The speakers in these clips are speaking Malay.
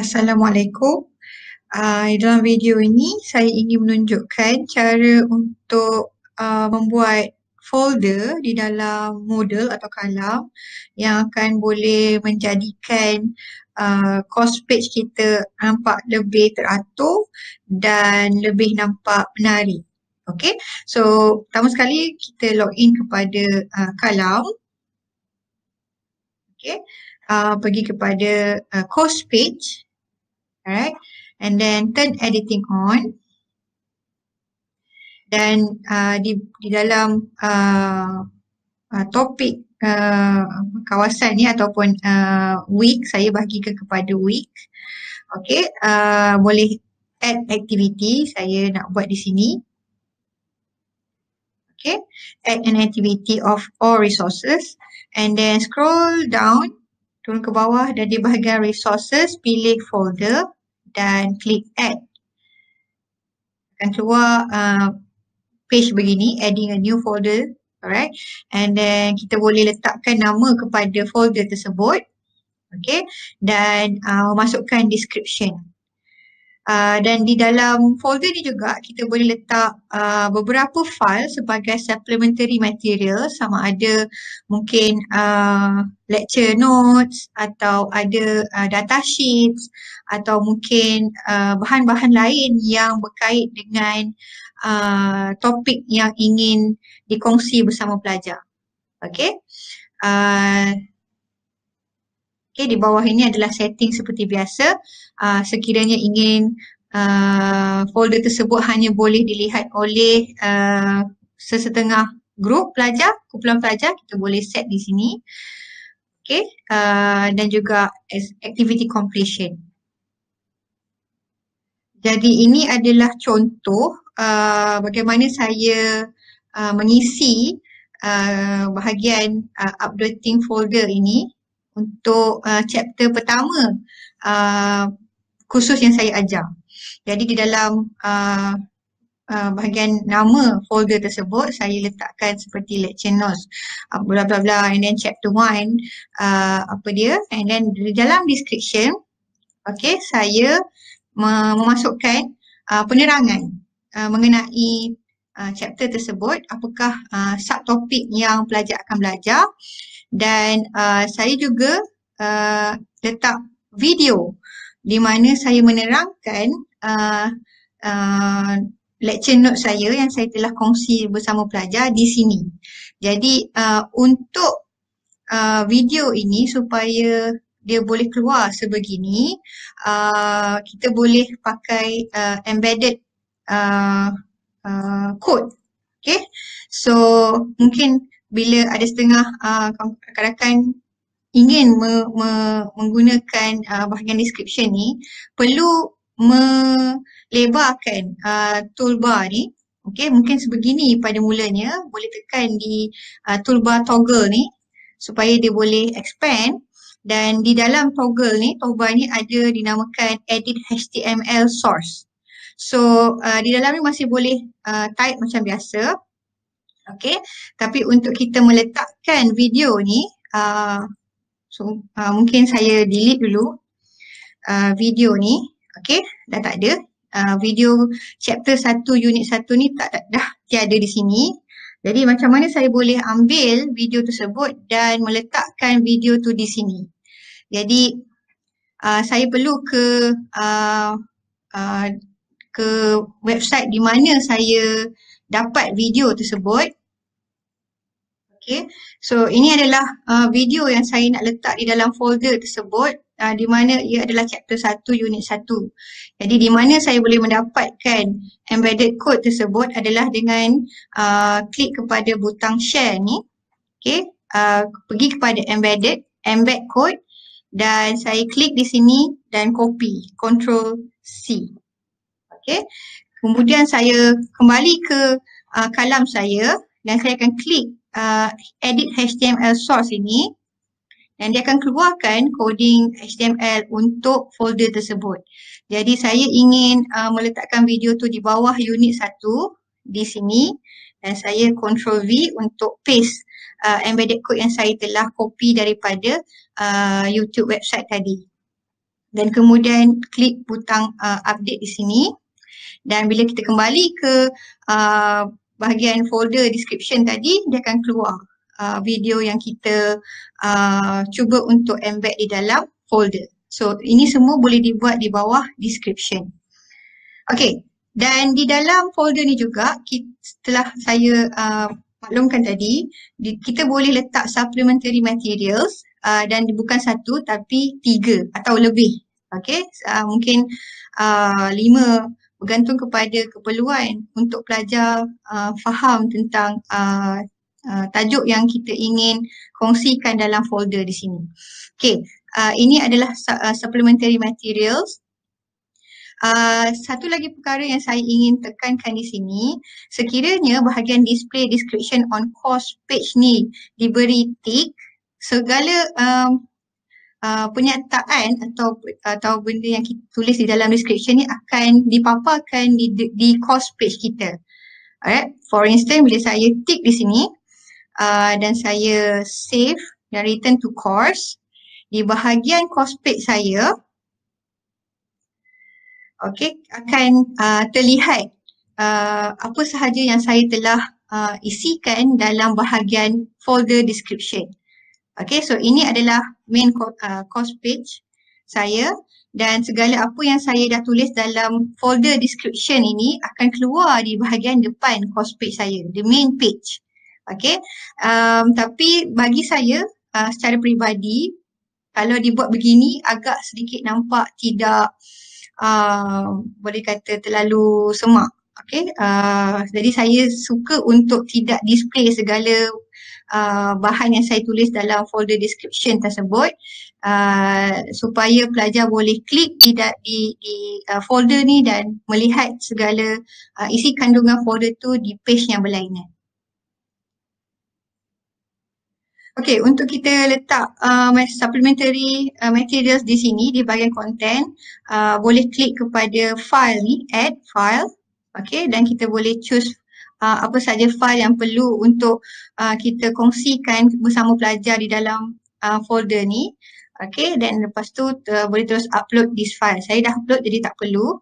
Assalamualaikum. Uh, dalam video ini saya ingin menunjukkan cara untuk uh, membuat folder di dalam model atau kalam yang akan boleh menjadikan uh, ah, cost page kita nampak lebih teratur dan lebih nampak menarik. Okay, so pertama sekali kita log in kepada uh, kalam. Okay, uh, pergi kepada uh, cost page. Alright, And then turn editing on. Dan uh, di di dalam uh, uh, topik uh, kawasan ni ataupun uh, week saya bahagikan kepada week. Okay, uh, boleh add activity saya nak buat di sini. Okay, add an activity of all resources and then scroll down turun ke bawah dan di bahagian resources pilih folder dan klik add. Akan keluar uh, page begini adding a new folder. Alright and then kita boleh letakkan nama kepada folder tersebut. Okay dan uh, masukkan description. Uh, dan di dalam folder ni juga kita boleh letak uh, beberapa file sebagai supplementary material sama ada mungkin uh, lecture notes atau ada uh, data sheets atau mungkin uh, bahan-bahan lain yang berkait dengan uh, topik yang ingin dikongsi bersama pelajar. Okay. Uh, Okay, di bawah ini adalah setting seperti biasa. Uh, sekiranya ingin uh, folder tersebut hanya boleh dilihat oleh uh, sesetengah grup pelajar, kumpulan pelajar, kita boleh set di sini. Okay, uh, dan juga activity completion. Jadi ini adalah contoh uh, bagaimana saya uh, mengisi uh, bahagian uh, updating folder ini untuk uh, chapter pertama uh, khusus yang saya ajar. Jadi di dalam uh, Uh, bahagian nama folder tersebut saya letakkan seperti lecture notes uh, bla bla bla and then chapter 1 uh, apa dia and then di dalam description okay saya memasukkan uh, penerangan uh, mengenai uh, chapter tersebut apakah uh, subtopik yang pelajar akan belajar uh, dan uh, saya juga uh, letak video di mana saya menerangkan uh, uh, lecture note saya yang saya telah kongsi bersama pelajar di sini. Jadi uh, untuk uh, video ini supaya dia boleh keluar sebegini, uh, kita boleh pakai uh, embedded uh, uh, code. Okay, so mungkin bila ada setengah uh, rakan-rakan ingin me- me- menggunakan uh, bahagian description ni perlu melebarkan uh, toolbar ni okay? mungkin sebegini pada mulanya boleh tekan di uh, toolbar toggle ni supaya dia boleh expand dan di dalam toggle ni toolbar ni ada dinamakan edit html source so uh, di dalam ni masih boleh uh, type macam biasa Okay, tapi untuk kita meletakkan video ni, uh, so uh, mungkin saya delete dulu uh, video ni. Okay, dah tak ada. Uh, video chapter 1 unit 1 ni tak, tak dah tiada di sini. Jadi macam mana saya boleh ambil video tersebut dan meletakkan video tu di sini. Jadi uh, saya perlu ke uh, uh, ke website di mana saya uh, dapat video tersebut. Okay, so ini adalah uh, video yang saya nak letak di dalam folder tersebut uh, di mana ia adalah chapter 1 unit 1. Jadi di mana saya boleh mendapatkan embedded code tersebut adalah dengan uh, klik kepada butang share ni. Okay, uh, pergi kepada embedded, embed code dan saya klik di sini dan copy, control C. Okay, Kemudian saya kembali ke uh, kalam saya dan saya akan klik uh, edit HTML source ini dan dia akan keluarkan coding HTML untuk folder tersebut. Jadi saya ingin uh, meletakkan video tu di bawah unit satu di sini dan saya control V untuk paste uh, embedded code yang saya telah copy daripada uh, YouTube website tadi. Dan kemudian klik butang uh, update di sini dan bila kita kembali ke uh, bahagian folder description tadi dia akan keluar uh, video yang kita uh, cuba untuk embed di dalam folder. So ini semua boleh dibuat di bawah description. Okay dan di dalam folder ni juga kita, setelah saya uh, maklumkan tadi kita boleh letak supplementary materials uh, dan bukan satu tapi tiga atau lebih Okay, uh, mungkin uh, lima bergantung kepada keperluan untuk pelajar uh, faham tentang uh, uh, tajuk yang kita ingin kongsikan dalam folder di sini. Okay, uh, ini adalah su- uh, supplementary materials. Uh, satu lagi perkara yang saya ingin tekankan di sini, sekiranya bahagian display description on course page ni diberi tick, segala uh, uh, penyataan atau atau benda yang kita tulis di dalam description ni akan dipaparkan di di course page kita. Alright, for instance bila saya tick di sini uh, dan saya save dan return to course di bahagian course page saya okay, akan uh, terlihat uh, apa sahaja yang saya telah uh, isikan dalam bahagian folder description. Okay so ini adalah main uh, course page saya dan segala apa yang saya dah tulis dalam folder description ini akan keluar di bahagian depan course page saya, the main page. Okay, um, tapi bagi saya uh, secara peribadi kalau dibuat begini agak sedikit nampak tidak uh, boleh kata terlalu semak. Okay, uh, jadi saya suka untuk tidak display segala Uh, bahan yang saya tulis dalam folder description tersebut uh, supaya pelajar boleh klik di di, di uh, folder ni dan melihat segala uh, isi kandungan folder tu di page yang berlainan. Okey, untuk kita letak uh, supplementary uh, materials di sini di bahagian content, uh, boleh klik kepada file ni, add file. Okey, dan kita boleh choose Ah, apa saja file yang perlu untuk uh, kita kongsikan bersama pelajar di dalam uh, folder ni. Okay, dan lepas tu uh, boleh terus upload this file. Saya dah upload jadi tak perlu.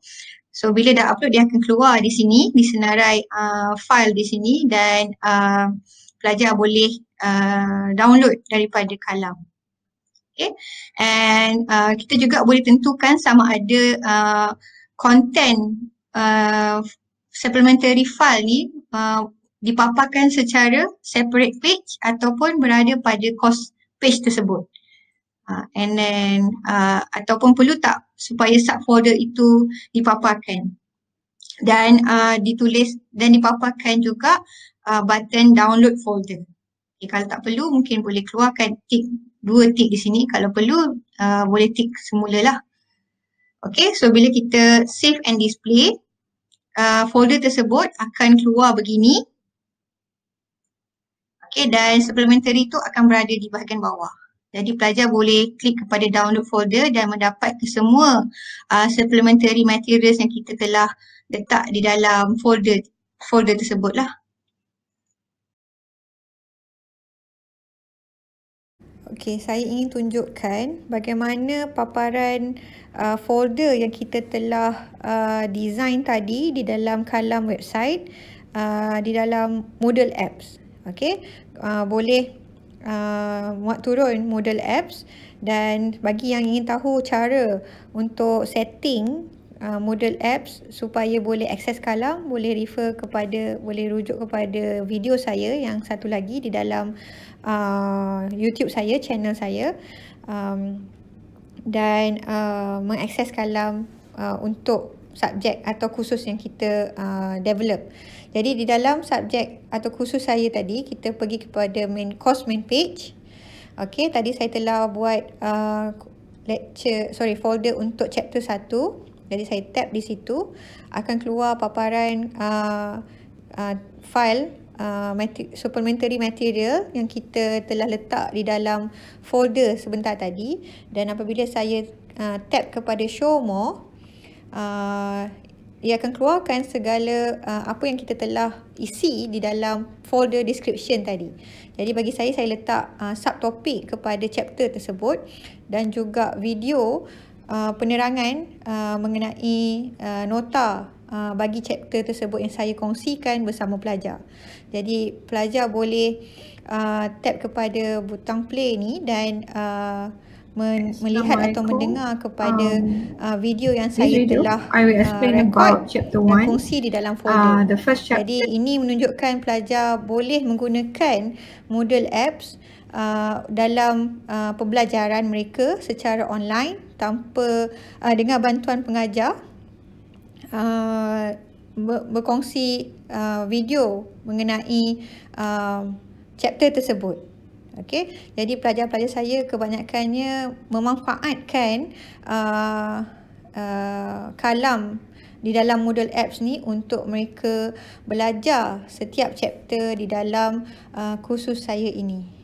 So bila dah upload dia akan keluar di sini, di senarai uh, file di sini dan uh, pelajar boleh uh, download daripada kalam. Okay, and uh, kita juga boleh tentukan sama ada uh, content uh, supplementary file ni uh, dipaparkan secara separate page ataupun berada pada course page tersebut. Uh, and then uh, ataupun perlu tak supaya subfolder itu dipaparkan dan uh, ditulis dan dipaparkan juga uh, button download folder. Okay, kalau tak perlu mungkin boleh keluarkan tick dua tick di sini kalau perlu uh, boleh tick semulalah. Okay so bila kita save and display uh, folder tersebut akan keluar begini. Okey dan supplementary itu akan berada di bahagian bawah. Jadi pelajar boleh klik kepada download folder dan mendapat kesemua uh, supplementary materials yang kita telah letak di dalam folder folder tersebutlah. Okey, saya ingin tunjukkan bagaimana paparan uh, folder yang kita telah uh, design tadi di dalam kalam website uh, di dalam Moodle Apps. Okey, uh, boleh uh, muat turun Moodle Apps dan bagi yang ingin tahu cara untuk setting Uh, model apps supaya boleh akses kalam boleh refer kepada boleh rujuk kepada video saya yang satu lagi di dalam uh, YouTube saya channel saya um, dan uh, mengakses kalam uh, untuk subjek atau khusus yang kita uh, develop. Jadi di dalam subjek atau khusus saya tadi kita pergi kepada main course main page. Okey, tadi saya telah buat uh, lecture sorry folder untuk chapter jadi saya tap di situ akan keluar paparan uh, uh, file uh, supplementary material yang kita telah letak di dalam folder sebentar tadi dan apabila saya uh, tap kepada show more uh, ia akan keluarkan segala uh, apa yang kita telah isi di dalam folder description tadi. Jadi bagi saya, saya letak uh, subtopik kepada chapter tersebut dan juga video Uh, penerangan uh, mengenai uh, nota uh, bagi chapter tersebut yang saya kongsikan bersama pelajar. Jadi pelajar boleh uh, tap kepada butang play ni dan uh, men melihat atau mendengar kepada um, uh, video yang saya video, telah I will explain uh, about chapter 1 dan kongsi di dalam folder. Uh, the first chapter. Jadi ini menunjukkan pelajar boleh menggunakan model apps Uh, dalam uh, pembelajaran mereka secara online tanpa uh, ah, dengan bantuan pengajar uh, berkongsi uh, video mengenai uh, chapter tersebut. Okey. Jadi pelajar-pelajar saya kebanyakannya memanfaatkan uh, uh, kalam di dalam Moodle Apps ni untuk mereka belajar setiap chapter di dalam uh, kursus saya ini.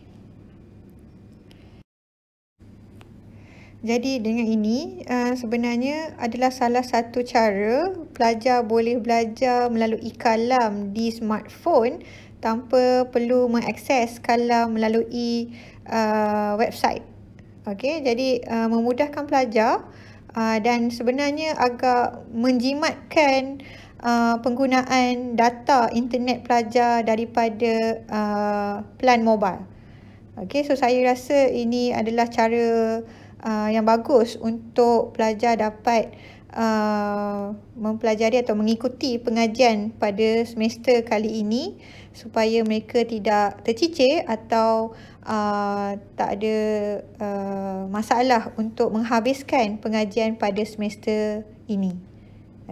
Jadi dengan ini eh, sebenarnya adalah salah satu cara pelajar boleh belajar melalui kalam di smartphone tanpa perlu mengakses kalam melalui uh, website. Okey, jadi uh, memudahkan pelajar uh, dan sebenarnya agak menjimatkan Uh, penggunaan data internet pelajar daripada uh, plan mobile. Okay, so saya rasa ini adalah cara Uh, yang bagus untuk pelajar dapat uh, mempelajari atau mengikuti pengajian pada semester kali ini supaya mereka tidak tercicir atau uh, tak ada uh, masalah untuk menghabiskan pengajian pada semester ini.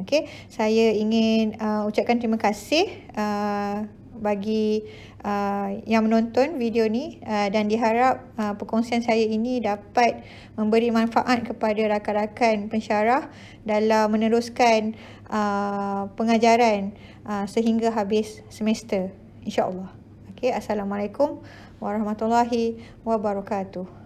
Okay. Saya ingin uh, ucapkan terima kasih uh, bagi uh, yang menonton video ni uh, dan diharap uh, perkongsian saya ini dapat memberi manfaat kepada rakan-rakan pensyarah dalam meneruskan uh, pengajaran uh, sehingga habis semester insyaallah okey assalamualaikum warahmatullahi wabarakatuh